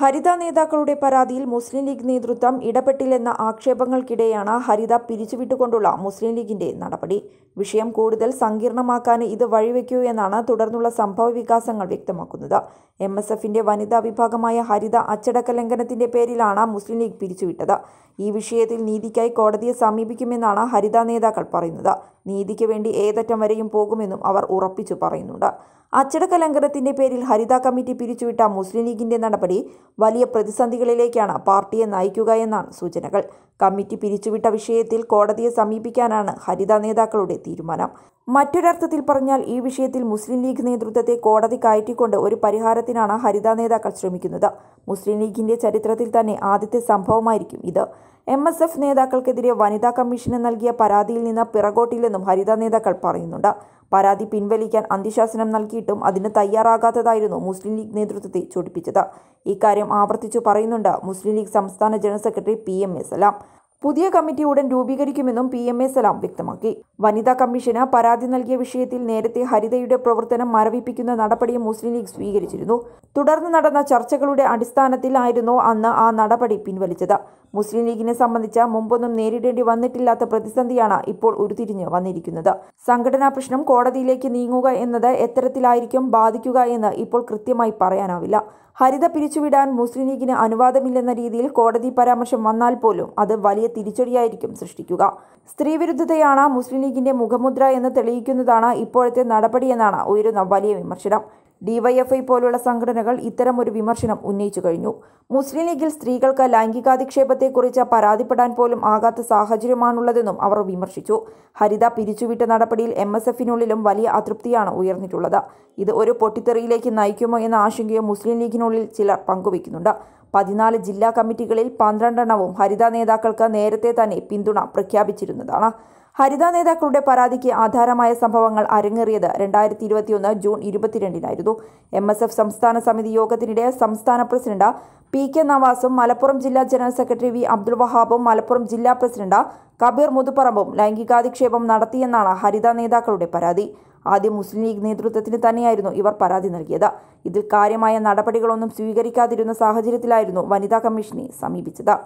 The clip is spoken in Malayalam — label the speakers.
Speaker 1: ഹരിത നേതാക്കളുടെ പരാതിയിൽ മുസ്ലിം ലീഗ് നേതൃത്വം ഇടപെട്ടില്ലെന്ന ആക്ഷേപങ്ങൾക്കിടെയാണ് ഹരിത പിരിച്ചുവിട്ടുകൊണ്ടുള്ള മുസ്ലിം ലീഗിന്റെ നടപടി വിഷയം കൂടുതൽ സങ്കീർണമാക്കാൻ ഇത് വഴിവെക്കൂ എന്നാണ് തുടർന്നുള്ള സംഭവ വികാസങ്ങൾ വ്യക്തമാക്കുന്നത് എം എസ് വനിതാ വിഭാഗമായ ഹരിത അച്ചടക്ക ലംഘനത്തിന്റെ പേരിലാണ് മുസ്ലിം ലീഗ് പിരിച്ചുവിട്ടത് ഈ വിഷയത്തിൽ നീതിക്കായി കോടതിയെ സമീപിക്കുമെന്നാണ് ഹരിത നേതാക്കൾ പറയുന്നത് നീതിക്ക് വേണ്ടി ഏതറ്റം വരെയും പോകുമെന്നും അവർ ഉറപ്പിച്ചു പറയുന്നുണ്ട് അച്ചടക്ക ലംഘനത്തിന്റെ പേരിൽ ഹരിത കമ്മിറ്റി പിരിച്ചുവിട്ട മുസ്ലിം ലീഗിന്റെ നടപടി വലിയ പ്രതിസന്ധികളിലേക്കാണ് പാർട്ടിയെ നയിക്കുക എന്നാണ് സൂചനകൾ കമ്മിറ്റി പിരിച്ചുവിട്ട വിഷയത്തിൽ കോടതിയെ സമീപിക്കാനാണ് ഹരിത നേതാക്കളുടെ തീരുമാനം മറ്റൊരർത്ഥത്തിൽ പറഞ്ഞാൽ ഈ വിഷയത്തിൽ മുസ്ലിം ലീഗ് നേതൃത്വത്തെ കോടതി കയറ്റിക്കൊണ്ട് ഒരു പരിഹാരത്തിനാണ് ഹരിത നേതാക്കൾ ശ്രമിക്കുന്നത് മുസ്ലിം ലീഗിന്റെ ചരിത്രത്തിൽ തന്നെ ആദ്യത്തെ സംഭവമായിരിക്കും ഇത് എം എസ് എഫ് നേതാക്കൾക്കെതിരെ വനിതാ കമ്മീഷന് നൽകിയ പരാതിയിൽ നിന്ന് പിറകോട്ടില്ലെന്നും ഹരിത നേതാക്കൾ പറയുന്നുണ്ട് പരാതി പിൻവലിക്കാൻ അന്ത്യശാസനം നൽകിയിട്ടും അതിന് തയ്യാറാകാത്തതായിരുന്നു മുസ്ലിം ലീഗ് നേതൃത്വത്തെ ചൊടിപ്പിച്ചത് ഇക്കാര്യം ആവർത്തിച്ചു പറയുന്നുണ്ട് മുസ്ലിം ലീഗ് സംസ്ഥാന ജനറൽ സെക്രട്ടറി പി എം എസലാം പുതിയ കമ്മിറ്റി ഉടൻ രൂപീകരിക്കുമെന്നും പി എം എ സലാം വ്യക്തമാക്കി വനിതാ കമ്മീഷന് പരാതി നൽകിയ വിഷയത്തിൽ നേരത്തെ ഹരിതയുടെ പ്രവർത്തനം മരവിപ്പിക്കുന്ന നടപടിയും മുസ്ലിം ലീഗ് സ്വീകരിച്ചിരുന്നു തുടർന്ന് നടന്ന ചർച്ചകളുടെ അടിസ്ഥാനത്തിലായിരുന്നു അന്ന് ആ നടപടി പിൻവലിച്ചത് മുസ്ലിം ലീഗിനെ സംബന്ധിച്ച് മുമ്പൊന്നും നേരിടേണ്ടി വന്നിട്ടില്ലാത്ത പ്രതിസന്ധിയാണ് ഇപ്പോൾ ഉരുത്തിരിഞ്ഞ് വന്നിരിക്കുന്നത് സംഘടനാ പ്രശ്നം കോടതിയിലേക്ക് നീങ്ങുക എന്നത് എത്തരത്തിലായിരിക്കും ബാധിക്കുക എന്ന് ഇപ്പോൾ കൃത്യമായി പറയാനാവില്ല ഹരിത പിരിച്ചുവിടാൻ മുസ്ലിം ലീഗിന് അനുവാദമില്ലെന്ന രീതിയിൽ കോടതി പരാമർശം വന്നാൽ പോലും അത് വലിയ തിരിച്ചടിയായിരിക്കും സൃഷ്ടിക്കുക സ്ത്രീവിരുദ്ധതയാണ് മുസ്ലിം ലീഗിന്റെ മുഖമുദ്ര എന്ന് തെളിയിക്കുന്നതാണ് ഇപ്പോഴത്തെ നടപടിയെന്നാണ് ഉയരുന്ന വലിയ വിമർശനം ഡിവൈഎഫ്ഐ പോലുള്ള സംഘടനകൾ ഇത്തരമൊരു വിമർശനം ഉന്നയിച്ചു കഴിഞ്ഞു മുസ്ലിം ലീഗിൽ സ്ത്രീകൾക്ക് ലൈംഗികാധിക്ഷേപത്തെക്കുറിച്ച് പരാതിപ്പെടാൻ പോലും ആകാത്ത സാഹചര്യമാണുള്ളതെന്നും അവർ വിമർശിച്ചു ഹരിത പിരിച്ചുവിട്ട നടപടിയിൽ എം എസ് എഫിനുള്ളിലും വലിയ അതൃപ്തിയാണ് ഉയർന്നിട്ടുള്ളത് ഇത് ഒരു പൊട്ടിത്തെറിയിലേക്ക് നയിക്കുമോ എന്ന ആശങ്കയെ മുസ്ലിം ലീഗിനുള്ളിൽ ചിലർ പങ്കുവയ്ക്കുന്നുണ്ട് പതിനാല് ജില്ലാ കമ്മിറ്റികളിൽ പന്ത്രണ്ടെണ്ണവും ഹരിത നേതാക്കൾക്ക് നേരത്തെ തന്നെ പിന്തുണ പ്രഖ്യാപിച്ചിരുന്നതാണ് ഹരിത നേതാക്കളുടെ പരാതിക്ക് ആധാരമായ സംഭവങ്ങൾ അരങ്ങേറിയത് രണ്ടായിരത്തി ഇരുപത്തിയൊന്ന് ജൂൺ ഇരുപത്തിരണ്ടിനായിരുന്നു എം എസ് എഫ് സംസ്ഥാന സമിതി യോഗത്തിനിടെ സംസ്ഥാന പ്രസിഡന്റ് പി കെ നവാസും മലപ്പുറം ജില്ലാ ജനറൽ സെക്രട്ടറി വി അബ്ദുൾ വഹാബും മലപ്പുറം ജില്ലാ പ്രസിഡന്റ് കബീർ മുതുപറമ്പും ലൈംഗികാധിക്ഷേപം നടത്തിയെന്നാണ് ഹരിത നേതാക്കളുടെ പരാതി ആദ്യം മുസ്ലിം ലീഗ് നേതൃത്വത്തിന് തന്നെയായിരുന്നു ഇവർ പരാതി നൽകിയത് ഇതിൽ കാര്യമായ നടപടികളൊന്നും സ്വീകരിക്കാതിരുന്ന സാഹചര്യത്തിലായിരുന്നു വനിതാ കമ്മീഷനെ സമീപിച്ചത്